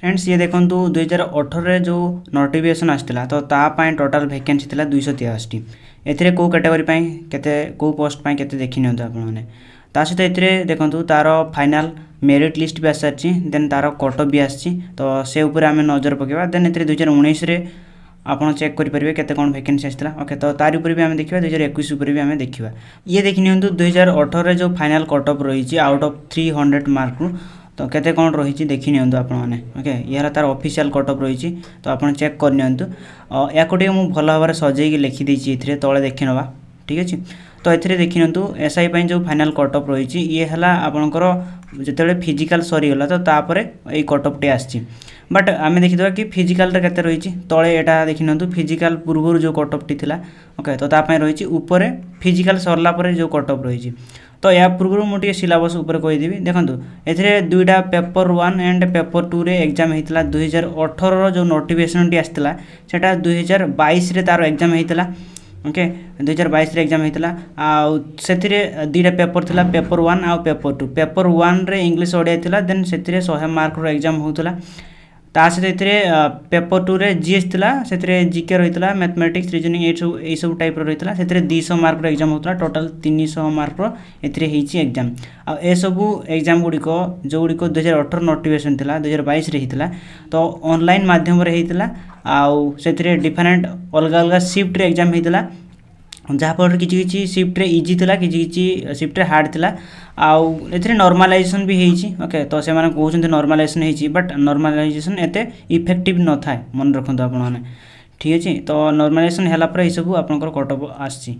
friends ଇଏ ଦେଖନ୍ତୁ ଦୁଇ ହଜାର ଅଠରରେ ଯେଉଁ ନୋଟିଫିକେସନ୍ ଆସିଥିଲା ତ ତା ପାଇଁ ଟୋଟାଲ୍ ଭ୍ୟାକେନ୍ସି ଥିଲା ଦୁଇଶହ ତେୟାଅଶୀ ଏଥିରେ କେଉଁ କାଟାଗୋରୀ ପାଇଁ କେତେ କେଉଁ ପୋଷ୍ଟ ପାଇଁ କେତେ ଦେଖିନିଅନ୍ତୁ ଆପଣମାନେ ତା ସହିତ ଏଥିରେ ଦେଖନ୍ତୁ ତା'ର ଫାଇନାଲ୍ ମେରିଟ୍ ଲିଷ୍ଟ ବି ଆସିସାରିଛି ଦେନ୍ ତା'ର କଟଅଫ୍ ବି ଆସିଛି ତ ସେ ଉପରେ ଆମେ ନଜର ପକାଇବା ଦେନ୍ ଏଥିରେ ଦୁଇ ହଜାର ଉଣେଇଶରେ ଆପଣ ଚେକ୍ କରିପାରିବେ କେତେ କ'ଣ ଭ୍ୟାକେନ୍ସି ଆସିଥିଲା ଓକେ ତ ତାରି ଉପରେ ବି ଆମେ ଦେଖିବା ଦୁଇ ହଜାର ଏକୋଇଶ ଉପରେ ବି ଆମେ ଦେଖିବା ଇଏ ଦେଖିନିଅନ୍ତୁ ଦୁଇ ହଜାର ଅଠରରେ ଯେଉଁ ଫାଇନାଲ୍ କଟଅଫ୍ ରହିଛି ଆଉଟ୍ ଅଫ୍ ଥ୍ରୀ ହଣ୍ଡ୍ରେଡ଼ ମାର୍କରୁ তো কেতে କ'ଣ ରହିଛି ଦେଖିନିଅନ୍ତୁ ଆପଣମାନେ ଓକେ ଇଏ ହେଲା ତା'ର ଅଫିସିଆଲ୍ କଟଅଫ୍ ରହିଛି ତ ଆପଣ ଚେକ୍ କରିନିଅନ୍ତୁ ୟାକୁ ଟିକେ ମୁଁ ଭଲ ଭାବରେ ସଜେଇକି ଲେଖିଦେଇଛି ଏଥିରେ ତଳେ ଦେଖିନେବା ଠିକ୍ ଅଛି ତ ଏଥିରେ ଦେଖିନିଅନ୍ତୁ ଏସ୍ଆଇ ପାଇଁ ଯେଉଁ ଫାଇନାଲ୍ କଟଅଫ୍ ରହିଛି ଇଏ ହେଲା ଆପଣଙ୍କର ଯେତେବେଳେ ଫିଜିକାଲ୍ ସରିଗଲା ତ ତାପରେ ଏଇ କଟଅଫ୍ଟି ଆସିଛି ବଟ୍ ଆମେ ଦେଖିଦେବା କି ଫିଜିକାଲ୍ରେ କେତେ ରହିଛି ତଳେ ଏଇଟା ଦେଖିନିଅନ୍ତୁ ଫିଜିକାଲ୍ ପୂର୍ବରୁ ଯେଉଁ କଟଅଫ୍ଟି ଥିଲା ଓକେ ତ ତା ପାଇଁ ରହିଛି ଉପରେ ଫିଜିକାଲ୍ ସରିଲା ପରେ ଯେଉଁ କଟଅଫ୍ ରହିଛି तो या पूर्व मुझे सिलबस कहीदेवि देखो ए दुईटा paper one and paper two रे एग्जाम होता दुई हजार अठर जो नोटिफिकेसन टी आसला से दुई हजार बैश तार एग्जाम होता ओके दुई हजार बैश एग्जाम होता से दुईटा पेपर थी पेपर वन आउ paper two paper one English Odia then से शहे मार्क एग्जाम होता है ତା ସହିତ ଏଥିରେ ପେପର ଟୁରେ ଜିଏସ୍ ଥିଲା ସେଥିରେ ଜିକେ ରହିଥିଲା ମ୍ୟାଥମେଟିକ୍ସ ରିଜନିଂ ଏଇସବୁ ଏଇସବୁ ଟାଇପ୍ର ରହିଥିଲା ସେଥିରେ ଦୁଇଶହ ମାର୍କର ଏକ୍ଜାମ୍ ହେଉଥିଲା ଟୋଟାଲ୍ ତିନିଶହ ମାର୍କର ଏଥିରେ ହେଇଛି ଏକ୍ଜାମ୍ ଆଉ ଏସବୁ ଏକ୍ଜାମ୍ ଗୁଡ଼ିକ ଯେଉଁଗୁଡ଼ିକ ଦୁଇହଜାର ଅଠର ନୋଟିଫିକେସନ୍ ଥିଲା ଦୁଇହଜାର ବାଇଶରେ ହେଇଥିଲା ତ ଅନଲାଇନ୍ ମାଧ୍ୟମରେ ହେଇଥିଲା ଆଉ ସେଥିରେ ଡିଫରେଣ୍ଟ ଅଲଗା ଅଲଗା ସିଫ୍ଟରେ ଏକ୍ଜାମ୍ ହେଇଥିଲା ଯାହାଫଳରେ କିଛି କିଛି ସିଫ୍ଟରେ ଇଜି ଥିଲା କିଛି କିଛି ସିଫ୍ଟରେ ହାର୍ଡ଼ ଥିଲା ଆଉ ଏଥିରେ ନର୍ମାଲାଇଜେସନ୍ ବି ହେଇଛି ଓକେ ତ ସେମାନେ କହୁଛନ୍ତି ନର୍ମାଲାଇଜେସନ୍ ହେଇଛି ବଟ୍ ନର୍ମାଲାଇଜେସନ୍ ଏତେ ଇଫେକ୍ଟିଭ୍ ନଥାଏ ମନେ ରଖନ୍ତୁ ଆପଣମାନେ ଠିକ୍ ଅଛି ତ ନର୍ମାଲାଇଜେସନ୍ ହେଲା ପରେ ଏସବୁ ଆପଣଙ୍କର କଟ୍ ଅଫ୍ ଆସିଛି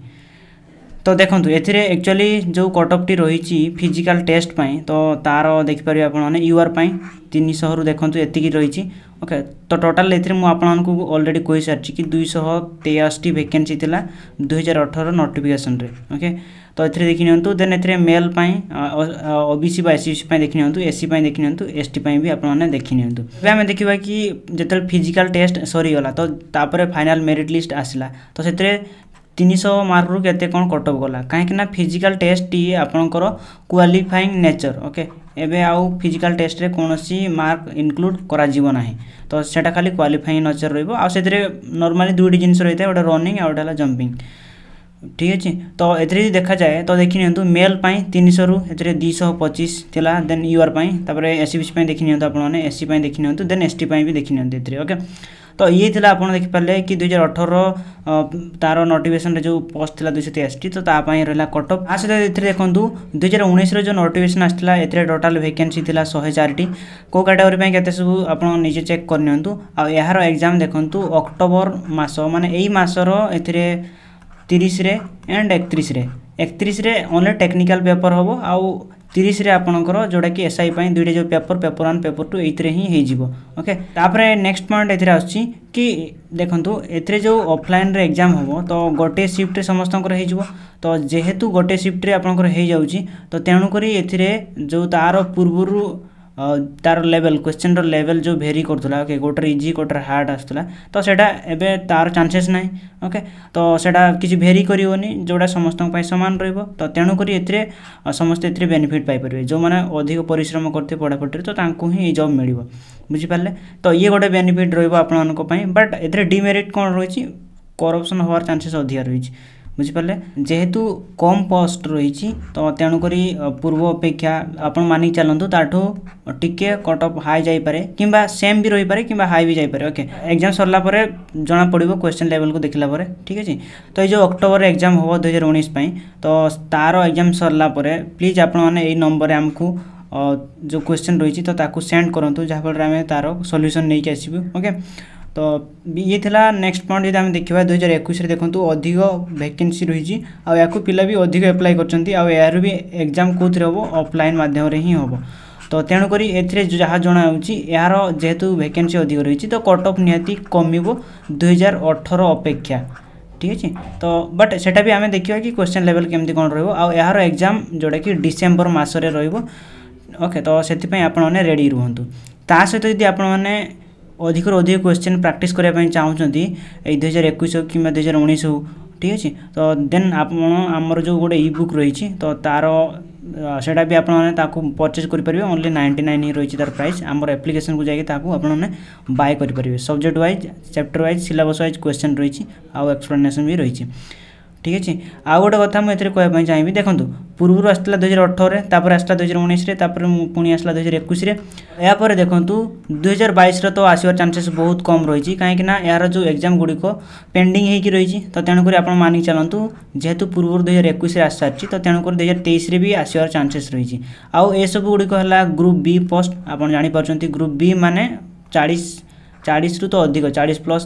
তো দেখন্তু এথিরে একচুয়ালি যে কটঅফটি রয়েছে ফিজিক্যাল টেস্ট পাই তো তার দেখিপারে আপনার ইউআর পাই তিনশহ রু দেখুন এতিকি রয়েছে ওকে তো টোটাল এতে আপনার অলরেডি কই সারিছি কি দুইশহ তেয়াশটি ভ্যাকেন্সি লা দুই হাজার অঠর নোটিফিকেসনরে ওকে তো এতে দেখি নিউ দেন এতে মেল পাই ওবিসি বা এসসি পাই দেখি নিউ এসসি পাই দেখি নিউ এসটি পাই বি আপনার দেখি নিউ এবার আমি দেখিবা কি যেত ফিজিক্যাল টেস্ট সরিগলা তো তাপরে ফাইনাল মেরিট লিস্ট আসলা তো সেতে ତିନିଶହ ମାର୍କରୁ କେତେ କ'ଣ କଟ୍ ଅଫ୍ ଗଲା କାହିଁକିନା ଫିଜିକାଲ୍ ଟେଷ୍ଟଟି ଆପଣଙ୍କର କ୍ୱାଲିଫାଇଂ ନେଚର୍ ଓକେ ଏବେ ଆଉ ଫିଜିକାଲ୍ ଟେଷ୍ଟରେ କୌଣସି ମାର୍କ ଇନକ୍ଲୁଡ଼ କରାଯିବ ନାହିଁ ତ ସେଇଟା ଖାଲି କ୍ୱାଲିଫାଇଂ ନେଚର୍ ରହିବ ଆଉ ସେଥିରେ ନର୍ମାଲି ଦୁଇଟି ଜିନିଷ ରହିଥାଏ ଗୋଟେ ରନିଂ ଆଉ ଗୋଟେ ହେଲା ଜମ୍ପିଂ ଠିକ୍ ଅଛି ତ ଏଥିରେ ଯଦି ଦେଖାଯାଏ ତ ଦେଖିନିଅନ୍ତୁ ମେଲ୍ ପାଇଁ ତିନିଶହରୁ ଏଥିରେ ଦୁଇଶହ ପଚିଶ ଥିଲା ଦେନ୍ ୟୁଆର୍ ପାଇଁ ତାପରେ ଏସ୍ ସି ବି ସି ପାଇଁ ଦେଖିନିଅନ୍ତୁ ଆପଣମାନେ ଏସ୍ ସି ପାଇଁ ଦେଖିନିଅନ୍ତୁ ଦେନ୍ ଏସ୍ ଟି ପାଇଁ ବି ଦେଖିନିଅନ୍ତୁ ଏଥିରେ ଓକେ ତ ଇଏ ଥିଲା ଆପଣ ଦେଖିପାରିଲେ କି ଦୁଇହଜାର ଅଠରର ତା'ର ନୋଟିଫିକେସନ୍ରେ ଯେଉଁ ପୋଷ୍ଟ ଥିଲା ଦୁଇଶହ ତେୟାଅଶୀ ତ ତା ପାଇଁ ରହିଲା କଟଅଫ୍ ତା ସହିତ ଏଥିରେ ଦେଖନ୍ତୁ ଦୁଇହଜାର ଉଣେଇଶର ଯେଉଁ ନୋଟିଫିକେସନ୍ ଆସିଥିଲା ଏଥିରେ ଟୋଟାଲ୍ ଭେକେନ୍ସି ଥିଲା ଶହେ ଚାରିଟି କେଉଁ କାଟାଗୋରୀ ପାଇଁ କେତେ ସବୁ ଆପଣ ନିଜେ ଚେକ୍ କରିନିଅନ୍ତୁ ଆଉ ଏହାର ଏକ୍ଜାମ୍ ଦେଖନ୍ତୁ ଅକ୍ଟୋବର ମାସ ମାନେ ଏଇ ମାସର ଏଥିରେ ତିରିଶରେ ଆଣ୍ଡ ଏକତିରିଶରେ ଏକତିରିଶରେ ଓନ୍ଲି ଟେକ୍ନିକାଲ୍ ପେପର୍ ହେବ ଆଉ ତିରିଶରେ ଆପଣଙ୍କର ଯେଉଁଟାକି ଏସ୍ଆଇ ପାଇଁ ଦୁଇଟା ଯେଉଁ paper paper one paper two ଏଇଥିରେ ହିଁ ହେଇଯିବ ଓକେ ତାପରେ ନେକ୍ସଟ ପଏଣ୍ଟ ଏଥିରେ ଆସୁଛି କି ଦେଖନ୍ତୁ ଏଥିରେ ଯେଉଁ ଅଫଲାଇନ୍ରେ ଏକ୍ଜାମ୍ ହେବ ତ ଗୋଟେ ସିଫ୍ଟରେ ସମସ୍ତଙ୍କର ହେଇଯିବ ତ ଯେହେତୁ ଗୋଟେ ସିଫ୍ଟରେ ଆପଣଙ୍କର ହେଇଯାଉଛି ତ ତେଣୁକରି ଏଥିରେ ଯେଉଁ ତା'ର ପୂର୍ବରୁ तार लेवल क्वेश्चन लेवल जो भेरी करूला ओके गोटे इजी गोटे हार्ड आसूला तो सेटा एबे तार चांसेस ना ओके तो सेटा किसी भेरी कर समस्त सामान रो तो तेणुक ए समस्ते बेनिफिट पाइपर जो मैंने अधिक परिश्रम करते पढ़ापढ़ी तो ही जब मिल बुझिपारे तो ये गोटे बेनिफिट रोक आपण बट ए डिमेरीट कौन रही करपसन होवार चेस अधिक रही ବୁଝିପାରିଲେ ଯେହେତୁ କମ୍ ପୋଷ୍ଟ ରହିଛି ତ ତେଣୁକରି ପୂର୍ବ ଅପେକ୍ଷା ଆପଣମାନେ ଚାଲନ୍ତୁ ତାଠୁ ଟିକେ କଟ୍ ଅଫ୍ ହାଇ ଯାଇପାରେ କିମ୍ବା ସେମ୍ ବି ରହିପାରେ କିମ୍ବା ହାଇ ବି ଯାଇପାରେ ଓକେ ଏକ୍ଜାମ୍ ସରିଲା ପରେ ଜଣାପଡ଼ିବ କ୍ୱେଶ୍ଚନ୍ ଲେଭେଲ୍କୁ ଦେଖିଲା ପରେ ଠିକ୍ ଅଛି ତ ଏଇ ଯେଉଁ ଅକ୍ଟୋବର ଏକ୍ଜାମ୍ ହେବ ଦୁଇହଜାର ଉଣେଇଶ ପାଇଁ ତ ତା'ର ଏକ୍ଜାମ୍ ସରିଲା ପରେ ପ୍ଲିଜ୍ ଆପଣମାନେ ଏଇ ନମ୍ବରରେ ଆମକୁ ଯେଉଁ କ୍ୱେଶ୍ଚନ୍ ରହିଛି ତ ତାକୁ ସେଣ୍ଡ କରନ୍ତୁ ଯାହାଫଳରେ ଆମେ ତା'ର ସଲ୍ୟୁସନ୍ ନେଇକି ଆସିବୁ ଓକେ ତ ଇଏ ଥିଲା ନେକ୍ସଟ ପଏଣ୍ଟ ଯଦି ଆମେ ଦେଖିବା ଦୁଇହଜାର ଏକୋଇଶରେ ଦେଖନ୍ତୁ ଅଧିକ ଭ୍ୟାକେନ୍ସି ରହିଛି ଆଉ ୟାକୁ ପିଲା ବି ଅଧିକ ଆପ୍ଲାଏ କରିଛନ୍ତି ଆଉ ଏହାର ବି ଏକ୍ଜାମ୍ କେଉଁଥିରେ ହେବ ଅଫଲାଇନ୍ ମାଧ୍ୟମରେ ହିଁ ହେବ ତ ତେଣୁକରି ଏଥିରେ ଯାହା ଜଣାଯାଉଛି ଏହାର ଯେହେତୁ ଭ୍ୟାକେନ୍ସି ଅଧିକ ରହିଛି ତ କଟ୍ ଅଫ୍ ନିହାତି କମିବ ଦୁଇହଜାର ଅଠର ଅପେକ୍ଷା ଠିକ୍ ଅଛି ତ ବଟ୍ ସେଇଟା ବି ଆମେ ଦେଖିବା କି କ୍ୱେଶ୍ଚନ୍ ଲେଭେଲ୍ କେମିତି କ'ଣ ରହିବ ଆଉ ଏହାର ଏକ୍ଜାମ୍ ଯେଉଁଟାକି ଡିସେମ୍ବର ମାସରେ ରହିବ ଓକେ ତ ସେଥିପାଇଁ ଆପଣମାନେ ରେଡ଼ି ରୁହନ୍ତୁ ତା ସହିତ ଯଦି ଆପଣମାନେ अधिक अधिक क्वेश्चन प्राक्ट करने चाहते दुई हजार एक कि दुई हजार उन्नीस हो ठीक अच्छे तो देन आपर जो गोटे इ बुक् रही तो तार से आपचेज करेंगे ओनली नाइंटी नाइन ही रही तार प्राइस आम एप्लिकेसन को जाने बाय करेंगे subject wise chapter wise syllabus wise question रही आउ एक्सप्लेनेसन भी रही है ঠিক আছে আউ গোটে কথা ମୁଁ ଏଥିରେ କହିବା ପାଇଁ ଚାହିଁବି ଦେଖନ୍ତୁ ପୂର୍ବରୁ ଆସିଥିଲା ଦୁଇହଜାର ଅଠରରେ ତାପରେ ଆସିଲା ଦୁଇହଜାର ଉଣେଇଶରେ ତାପରେ ପୁଣି ଆସିଲା ଦୁଇହଜାର ଏକୋଇଶରେ ଏହାପରେ ଦେଖନ୍ତୁ ଦୁଇହଜାର ବାଇଶର ତ ଆସିବାର ଚାନ୍ସେସ୍ ବହୁତ କମ୍ ରହିଛି କାହିଁକିନା ଏହାର ଯେଉଁ ଏକ୍ଜାମ୍ ଗୁଡ଼ିକ ପେଣ୍ଡିଂ ହୋଇକି ରହିଛି ତ ତେଣୁକରି ଆପଣ ମାନିକି ଚାଲନ୍ତୁ ଯେହେତୁ ପୂର୍ବରୁ ଦୁଇହଜାର ଏକୋଇଶରେ ଆସିସାରିଛି ତ ତେଣୁକରି ଦୁଇହଜାର ତେଇଶରେ ବି ଆସିବାର ଚାନ୍ସେସ୍ ରହିଛି ଆଉ ଏସବୁ ଗୁଡ଼ିକ ହେଲା ଗ୍ରୁପ୍ ବି ପୋଷ୍ଟ ଆପଣ ଜାଣିପାରୁଛନ୍ତି ଗ୍ରୁପ୍ ବି ମାନେ ଚାଳିଶ ଚାଳିଶରୁ ତ ଅଧିକ ଚାଳିଶ ପ୍ଲସ୍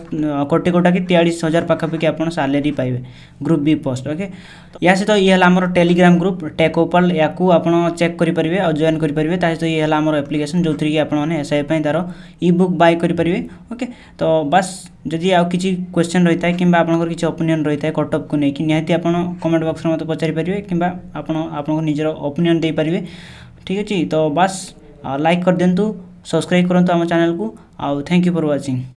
କୋଟି କୋଟାକି ତେୟାଳିଶ ହଜାର ପାଖାପାଖି ଆପଣ ସାଲେରୀ ପାଇବେ ଗ୍ରୁପ୍ ବି ପୋଷ୍ଟ ଓକେ ଏହା ସହିତ ଇଏ ହେଲା ଆମର ଟେଲିଗ୍ରାମ ଗ୍ରୁପ୍ ଟେକ୍ ଓପାଲ ୟାକୁ ଆପଣ ଚେକ୍ କରିପାରିବେ ଆଉ ଜଏନ୍ କରିପାରିବେ ତା ସହିତ ଇଏ ହେଲା ଆମର ଆପ୍ଲିକେସନ୍ ଯେଉଁଥିରେକି ଆପଣମାନେ ଏସ୍ଆଇ ପାଇଁ ତା'ର ଇ ବୁକ୍ ବାଇ କରିପାରିବେ ଓକେ ତ ବାସ୍ ଯଦି ଆଉ କିଛି କ୍ୱେଶ୍ଚନ୍ ରହିଥାଏ କିମ୍ବା ଆପଣଙ୍କର କିଛି ଓପିନିଅନ୍ ରହିଥାଏ କଟଅପ୍କୁ ନେଇକି ନିହାତି ଆପଣ କମେଣ୍ଟ ବକ୍ସରେ ମୋତେ ପଚାରିପାରିବେ କିମ୍ବା ଆପଣ ଆପଣଙ୍କ ନିଜର ଓପିନିଅନ୍ ଦେଇପାରିବେ ଠିକ୍ ଅଛି ତ ବାସ୍ ଲାଇକ୍ କରିଦିଅନ୍ତୁ सब्सक्राइब करूँ आम चैनल को आउ थैंक यू फर वाचिंग